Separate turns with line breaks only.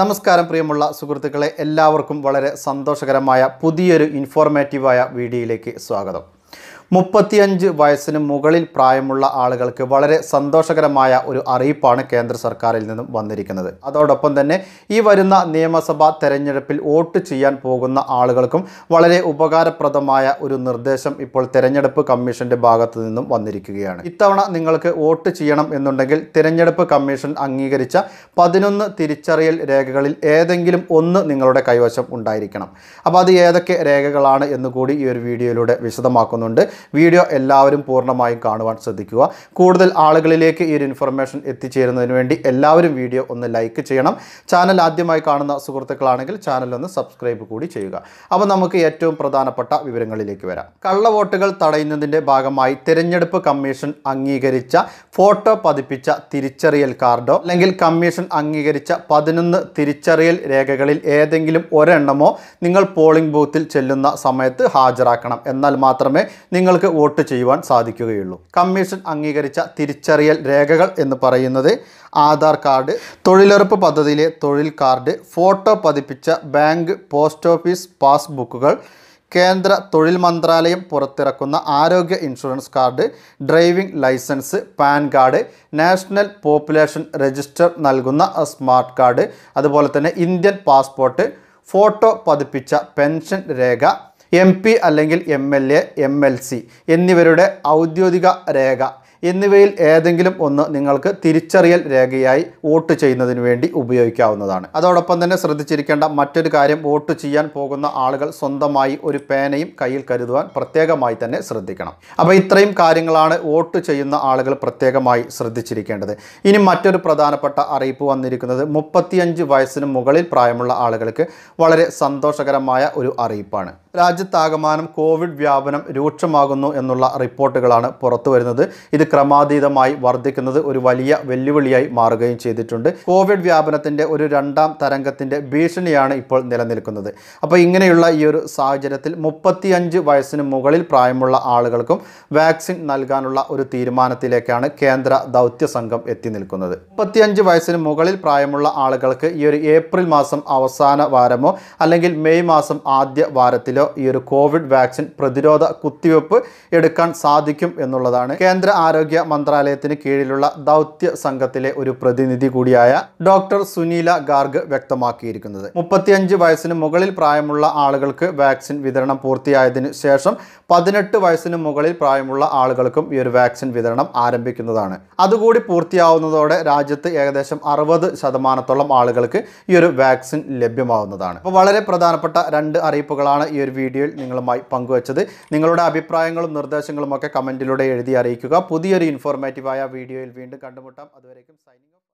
നമസ്കാരം പ്രിയമുള്ള സുഹൃത്തുക്കളെ എല്ലാവർക്കും വളരെ സന്തോഷകരമായ പുതിയൊരു ഇൻഫോർമേറ്റീവായ വീഡിയോയിലേക്ക് സ്വാഗതം മുപ്പത്തിയഞ്ച് വയസ്സിന് മുകളിൽ പ്രായമുള്ള ആളുകൾക്ക് വളരെ സന്തോഷകരമായ ഒരു അറിയിപ്പാണ് കേന്ദ്ര സർക്കാരിൽ നിന്നും വന്നിരിക്കുന്നത് അതോടൊപ്പം തന്നെ ഈ വരുന്ന നിയമസഭാ തെരഞ്ഞെടുപ്പിൽ വോട്ട് ചെയ്യാൻ പോകുന്ന ആളുകൾക്കും വളരെ ഉപകാരപ്രദമായ ഒരു നിർദ്ദേശം ഇപ്പോൾ തെരഞ്ഞെടുപ്പ് കമ്മീഷന്റെ ഭാഗത്തു നിന്നും വന്നിരിക്കുകയാണ് ഇത്തവണ നിങ്ങൾക്ക് വോട്ട് ചെയ്യണം എന്നുണ്ടെങ്കിൽ തിരഞ്ഞെടുപ്പ് കമ്മീഷൻ അംഗീകരിച്ച പതിനൊന്ന് തിരിച്ചറിയൽ രേഖകളിൽ ഏതെങ്കിലും ഒന്ന് നിങ്ങളുടെ കൈവശം ഉണ്ടായിരിക്കണം അപ്പോൾ അത് ഏതൊക്കെ രേഖകളാണ് എന്നുകൂടി ഈ ഒരു വീഡിയോയിലൂടെ വിശദമാക്കുന്നുണ്ട് വീഡിയോ എല്ലാവരും പൂർണ്ണമായും കാണുവാൻ ശ്രദ്ധിക്കുക കൂടുതൽ ആളുകളിലേക്ക് ഈ ഒരു ഇൻഫർമേഷൻ എത്തിച്ചേരുന്നതിന് വേണ്ടി എല്ലാവരും വീഡിയോ ഒന്ന് ലൈക്ക് ചെയ്യണം ചാനൽ ആദ്യമായി കാണുന്ന സുഹൃത്തുക്കളാണെങ്കിൽ ചാനൽ ഒന്ന് സബ്സ്ക്രൈബ് കൂടി ചെയ്യുക അപ്പോൾ നമുക്ക് ഏറ്റവും പ്രധാനപ്പെട്ട വിവരങ്ങളിലേക്ക് വരാം കള്ളവോട്ടുകൾ തടയുന്നതിൻ്റെ ഭാഗമായി തിരഞ്ഞെടുപ്പ് കമ്മീഷൻ അംഗീകരിച്ച ഫോട്ടോ പതിപ്പിച്ച തിരിച്ചറിയൽ കാർഡോ അല്ലെങ്കിൽ കമ്മീഷൻ അംഗീകരിച്ച പതിനൊന്ന് തിരിച്ചറിയൽ രേഖകളിൽ ഏതെങ്കിലും ഒരെണ്ണമോ നിങ്ങൾ പോളിംഗ് ബൂത്തിൽ ചെല്ലുന്ന സമയത്ത് ഹാജരാക്കണം എന്നാൽ മാത്രമേ നിങ്ങൾ നിങ്ങൾക്ക് വോട്ട് ചെയ്യുവാൻ സാധിക്കുകയുള്ളൂ കമ്മീഷൻ അംഗീകരിച്ച തിരിച്ചറിയൽ രേഖകൾ എന്ന് പറയുന്നത് ആധാർ കാർഡ് തൊഴിലുറപ്പ് പദ്ധതിയിലെ തൊഴിൽ കാർഡ് ഫോട്ടോ പതിപ്പിച്ച ബാങ്ക് പോസ്റ്റ് ഓഫീസ് പാസ്ബുക്കുകൾ കേന്ദ്ര തൊഴിൽ മന്ത്രാലയം പുറത്തിറക്കുന്ന ആരോഗ്യ insurance card driving licence PAN card national population register നൽകുന്ന സ്മാർട്ട് കാർഡ് അതുപോലെ തന്നെ ഇന്ത്യൻ പാസ്പോർട്ട് ഫോട്ടോ പതിപ്പിച്ച പെൻഷൻ രേഖ എം പി അല്ലെങ്കിൽ M L A M L C എന്നിവരുടെ ഔദ്യോഗിക രേഖ എന്നിവയിൽ ഏതെങ്കിലും ഒന്ന് നിങ്ങൾക്ക് തിരിച്ചറിയൽ രേഖയായി വോട്ട് ചെയ്യുന്നതിന് വേണ്ടി ഉപയോഗിക്കാവുന്നതാണ് അതോടൊപ്പം തന്നെ ശ്രദ്ധിച്ചിരിക്കേണ്ട മറ്റൊരു കാര്യം വോട്ട് ചെയ്യാൻ പോകുന്ന ആളുകൾ സ്വന്തമായി ഒരു പേനയും കയ്യിൽ കരുതുവാൻ പ്രത്യേകമായി തന്നെ ശ്രദ്ധിക്കണം അപ്പോൾ ഇത്രയും കാര്യങ്ങളാണ് വോട്ട് ചെയ്യുന്ന ആളുകൾ പ്രത്യേകമായി ശ്രദ്ധിച്ചിരിക്കേണ്ടത് ഇനി മറ്റൊരു പ്രധാനപ്പെട്ട അറിയിപ്പ് വന്നിരിക്കുന്നത് മുപ്പത്തിയഞ്ച് വയസ്സിന് മുകളിൽ പ്രായമുള്ള ആളുകൾക്ക് വളരെ സന്തോഷകരമായ ഒരു അറിയിപ്പാണ് രാജ്യത്താകമാനം കോവിഡ് വ്യാപനം രൂക്ഷമാകുന്നു എന്നുള്ള റിപ്പോർട്ടുകളാണ് പുറത്തു വരുന്നത് ഇത് ക്രമാതീതമായി വർദ്ധിക്കുന്നത് ഒരു വലിയ വെല്ലുവിളിയായി മാറുകയും ചെയ്തിട്ടുണ്ട് കോവിഡ് വ്യാപനത്തിൻ്റെ ഒരു രണ്ടാം തരംഗത്തിൻ്റെ ഭീഷണിയാണ് ഇപ്പോൾ നിലനിൽക്കുന്നത് അപ്പോൾ ഇങ്ങനെയുള്ള ഈ ഒരു സാഹചര്യത്തിൽ മുപ്പത്തിയഞ്ച് വയസ്സിന് മുകളിൽ പ്രായമുള്ള ആളുകൾക്കും വാക്സിൻ നൽകാനുള്ള ഒരു തീരുമാനത്തിലേക്കാണ് കേന്ദ്ര ദൗത്യ സംഘം എത്തി നിൽക്കുന്നത് മുപ്പത്തിയഞ്ച് വയസ്സിന് മുകളിൽ പ്രായമുള്ള ആളുകൾക്ക് ഈ ഒരു ഏപ്രിൽ മാസം അവസാന വാരമോ അല്ലെങ്കിൽ മെയ് മാസം ആദ്യ വാരത്തിലോ പേരിലോ ഈ ഒരു കോവിഡ് വാക്സിൻ പ്രതിരോധ കുത്തിവെപ്പ് എടുക്കാൻ സാധിക്കും എന്നുള്ളതാണ് കേന്ദ്ര ആരോഗ്യ മന്ത്രാലയത്തിന് കീഴിലുള്ള ദൗത്യ സംഘത്തിലെ ഒരു പ്രതിനിധി കൂടിയായ ഡോക്ടർ സുനീല ഗാർഗ് വ്യക്തമാക്കിയിരിക്കുന്നത് മുപ്പത്തിയഞ്ച് വയസ്സിന് മുകളിൽ പ്രായമുള്ള ആളുകൾക്ക് വാക്സിൻ വിതരണം പൂർത്തിയായതിനു ശേഷം പതിനെട്ട് വയസ്സിന് മുകളിൽ പ്രായമുള്ള ആളുകൾക്കും ഈ ഒരു വാക്സിൻ വിതരണം ആരംഭിക്കുന്നതാണ് അതുകൂടി പൂർത്തിയാവുന്നതോടെ രാജ്യത്ത് ഏകദേശം അറുപത് ശതമാനത്തോളം ആളുകൾക്ക് ഈ ഒരു വാക്സിൻ ലഭ്യമാവുന്നതാണ് അപ്പോൾ വളരെ പ്രധാനപ്പെട്ട രണ്ട് അറിയിപ്പുകളാണ് ഈ ഒരു വീഡിയോയിൽ നിങ്ങളുമായി പങ്കുവച്ചത് നിങ്ങളുടെ അഭിപ്രായങ്ങളും നിർദ്ദേശങ്ങളും ഒക്കെ കമൻറ്റിലൂടെ എഴുതി അറിയിക്കുക പുതിയൊരു ഇൻഫോർമേറ്റീവായ വീഡിയോയിൽ വീണ്ടും കണ്ടുമുട്ടാം അതുവരേക്കും സൈനിങ്